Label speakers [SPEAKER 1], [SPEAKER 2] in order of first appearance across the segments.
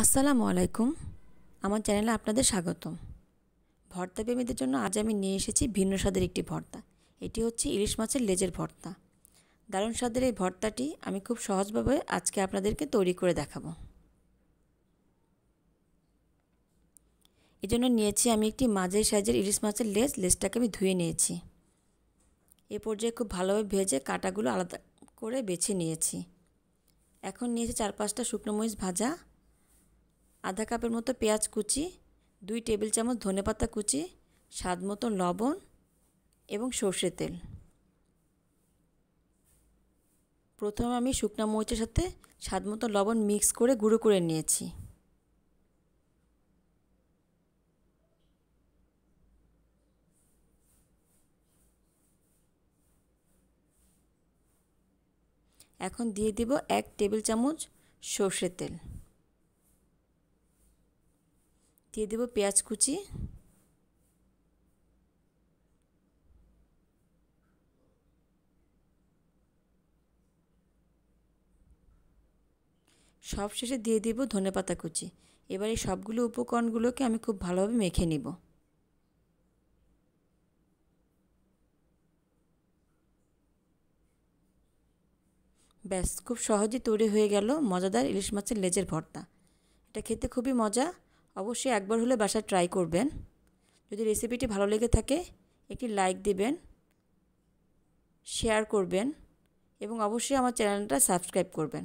[SPEAKER 1] আসসালামু আলাইকুম আমার চ্যানেলে আপনাদের স্বাগতম ভর্তা প্রেমীদের জন্য আজ আমি নিয়ে এসেছি ভিন্ন স্বাদের একটি ভর্তা এটি হচ্ছে ইলিশ মাছের লেজের ভর্তা দারুণ স্বাদের এই ভর্তাটি আমি খুব সহজভাবে আজকে আপনাদেরকে তৈরি করে দেখাবো এজন্য নিয়েছি আমি একটি মাঝের সাইজের ইলিশ মাছের লেজ লেজটাকে আমি ধুয়ে নিয়েছি এ পর্যায়ে খুব ভালোভাবে ভেজে কাটাগুলো আলাদা করে বেছে নিয়েছি এখন নিয়েছি চার পাঁচটা শুকনো মরিচ ভাজা আধা কাপের মতো পেঁয়াজ কুচি দুই টেবিল চামচ ধনেপাতা কুচি স্বাদ মতো লবণ এবং সর্ষে তেল প্রথমে আমি শুকনা মরিচের সাথে স্বাদ মতো লবণ মিক্স করে গুঁড়ো করে নিয়েছি এখন দিয়ে দিব এক টেবিল চামচ সর্ষের তেল দিয়ে দেবো পেঁয়াজ কুচি সব শেষে দিয়ে দিব ধনেপাতা কুচি এবার এই সবগুলো উপকরণগুলোকে আমি খুব ভালোভাবে মেখে নিব ব্যাস খুব সহজে তৈরি হয়ে গেল মজাদার ইলিশ মাছের লেজের ভর্তা এটা খেতে খুবই মজা অবশ্যই একবার হলে বাসায় ট্রাই করবেন যদি রেসিপিটি ভালো লেগে থাকে একটি লাইক দিবেন শেয়ার করবেন এবং অবশ্যই আমার চ্যানেলটা সাবস্ক্রাইব করবেন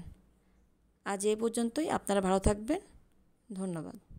[SPEAKER 1] আজ এ পর্যন্তই আপনারা ভালো থাকবেন ধন্যবাদ